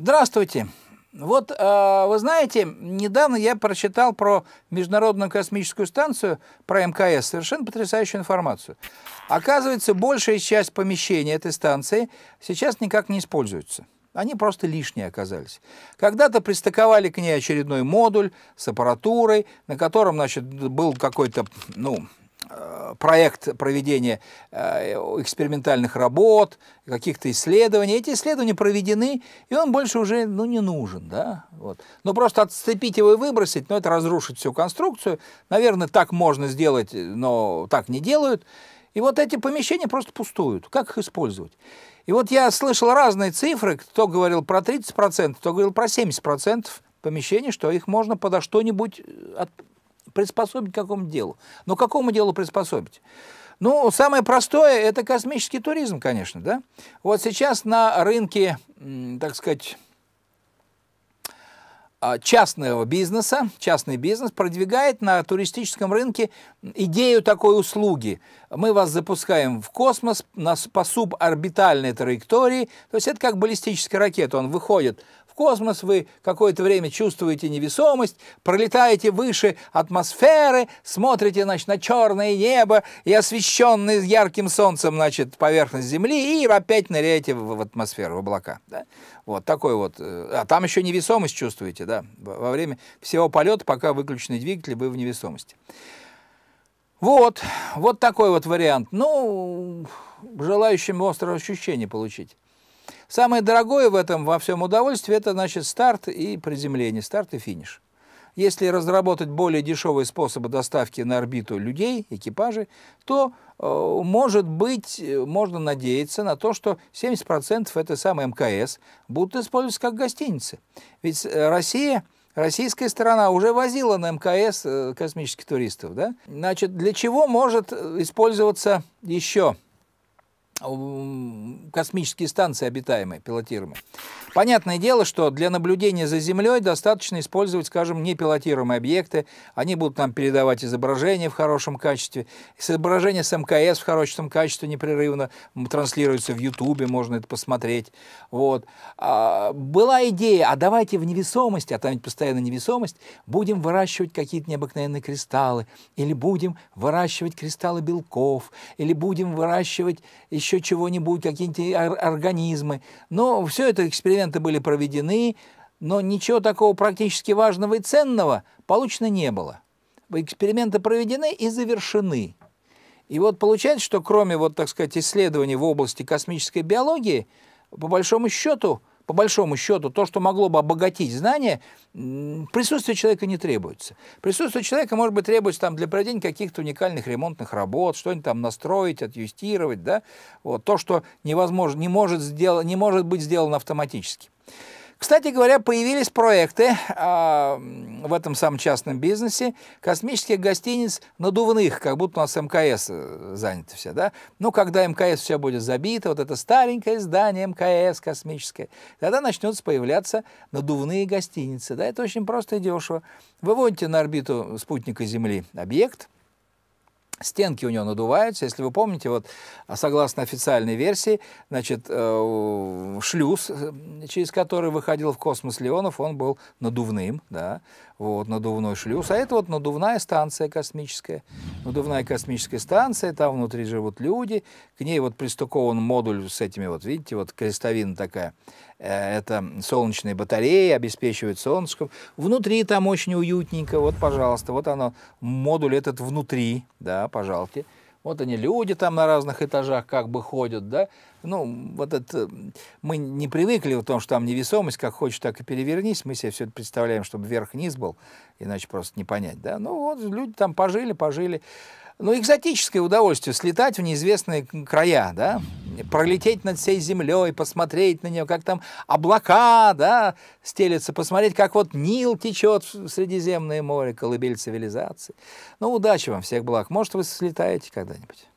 Здравствуйте. Вот, э, вы знаете, недавно я прочитал про Международную космическую станцию, про МКС, совершенно потрясающую информацию. Оказывается, большая часть помещений этой станции сейчас никак не используется. Они просто лишние оказались. Когда-то пристыковали к ней очередной модуль с аппаратурой, на котором, значит, был какой-то, ну, Э, проект проведения э, экспериментальных работ, каких-то исследований. Эти исследования проведены, и он больше уже ну, не нужен. Да? Вот. Но просто отцепить его и выбросить, ну, это разрушит всю конструкцию. Наверное, так можно сделать, но так не делают. И вот эти помещения просто пустуют. Как их использовать? И вот я слышал разные цифры. Кто говорил про 30%, кто говорил про 70% помещений, что их можно подо что-нибудь приспособить к какому делу. Но ну, к какому делу приспособить? Ну, самое простое – это космический туризм, конечно, да. Вот сейчас на рынке, так сказать, а, частного бизнеса, частный бизнес продвигает на туристическом рынке идею такой услуги. Мы вас запускаем в космос на, по суборбитальной траектории, то есть это как баллистическая ракета, он выходит космос, вы какое-то время чувствуете невесомость, пролетаете выше атмосферы, смотрите, значит, на черное небо и освещенный ярким солнцем, значит, поверхность Земли, и опять ныряете в, в атмосферу, в облака. Да? Вот такой вот. Э, а там еще невесомость чувствуете, да? Во время всего полета, пока выключенный двигатель, вы в невесомости. Вот, вот такой вот вариант. Ну, желающим острое ощущение получить. Самое дорогое в этом во всем удовольствии – это, значит, старт и приземление, старт и финиш. Если разработать более дешевые способы доставки на орбиту людей, экипажей, то, э, может быть, э, можно надеяться на то, что 70% этой самой МКС будут использоваться как гостиницы. Ведь э, Россия российская сторона уже возила на МКС космических туристов. Да? Значит, для чего может использоваться еще а космические станции обитаемые, пилотируемые. Понятное дело, что для наблюдения за Землей достаточно использовать, скажем, непилотируемые объекты. Они будут нам передавать изображения в хорошем качестве. Изображения с МКС в хорошем качестве непрерывно транслируются в Ютубе, можно это посмотреть. Вот. А, была идея, а давайте в невесомости, а там ведь постоянно невесомость, будем выращивать какие-то необыкновенные кристаллы, или будем выращивать кристаллы белков, или будем выращивать еще чего-нибудь, какие-нибудь организмы. Но все это эксперимент эксперименты были проведены, но ничего такого практически важного и ценного получено не было. Эксперименты проведены и завершены. И вот получается, что кроме, вот, так сказать, исследований в области космической биологии, по большому счету, по большому счету, то, что могло бы обогатить знания, присутствие человека не требуется. Присутствие человека, может быть, требуется там, для проведения каких-то уникальных ремонтных работ, что-нибудь там настроить, отъюстировать. Да? Вот, то, что невозможно, не может, сделать, не может быть сделано автоматически. Кстати говоря, появились проекты а, в этом самом частном бизнесе космических гостиниц надувных, как будто у нас МКС э, занято все, да? Ну, когда МКС все будет забито, вот это старенькое здание МКС космическое, тогда начнутся появляться надувные гостиницы, да? Это очень просто и дешево. Выводите на орбиту спутника Земли объект – Стенки у него надуваются. Если вы помните, вот а, согласно официальной версии, значит, э, шлюз, э, через который выходил в космос Леонов, он был надувным, да, вот, надувной шлюз. А это вот надувная станция космическая. Надувная космическая станция, там внутри живут люди. К ней вот пристыкован модуль с этими вот, видите, вот крестовина такая. Э, это солнечные батареи, обеспечивают солнышком. Внутри там очень уютненько, вот, пожалуйста, вот оно, модуль этот внутри, да, да, пожалуйте. Вот они, люди там на разных этажах как бы ходят, да. Ну, вот это, э, мы не привыкли в том, что там невесомость, как хочешь, так и перевернись. Мы себе все это представляем, чтобы верх-низ был, иначе просто не понять, да. Ну, вот люди там пожили, пожили. Ну, экзотическое удовольствие слетать в неизвестные края, да пролететь над всей землей, посмотреть на нее, как там облака, да, стелятся, посмотреть, как вот Нил течет в Средиземное море, колыбель цивилизации. Ну, удачи вам, всех благ. Может, вы слетаете когда-нибудь.